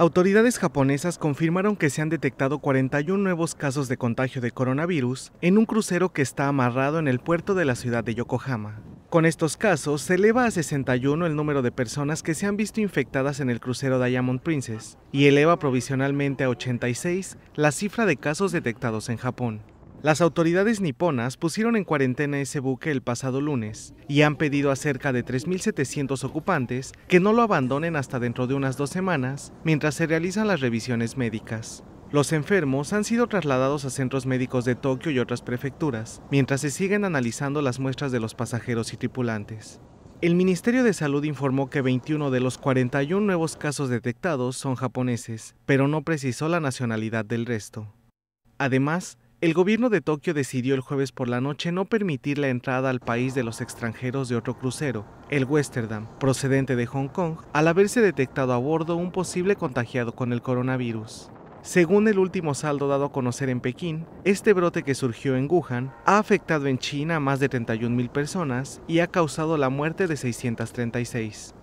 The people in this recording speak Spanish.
Autoridades japonesas confirmaron que se han detectado 41 nuevos casos de contagio de coronavirus en un crucero que está amarrado en el puerto de la ciudad de Yokohama. Con estos casos, se eleva a 61 el número de personas que se han visto infectadas en el crucero Diamond Princess y eleva provisionalmente a 86 la cifra de casos detectados en Japón. Las autoridades niponas pusieron en cuarentena ese buque el pasado lunes y han pedido a cerca de 3.700 ocupantes que no lo abandonen hasta dentro de unas dos semanas mientras se realizan las revisiones médicas. Los enfermos han sido trasladados a centros médicos de Tokio y otras prefecturas, mientras se siguen analizando las muestras de los pasajeros y tripulantes. El Ministerio de Salud informó que 21 de los 41 nuevos casos detectados son japoneses, pero no precisó la nacionalidad del resto. Además, el gobierno de Tokio decidió el jueves por la noche no permitir la entrada al país de los extranjeros de otro crucero, el Westerdam, procedente de Hong Kong, al haberse detectado a bordo un posible contagiado con el coronavirus. Según el último saldo dado a conocer en Pekín, este brote que surgió en Wuhan ha afectado en China a más de 31.000 personas y ha causado la muerte de 636.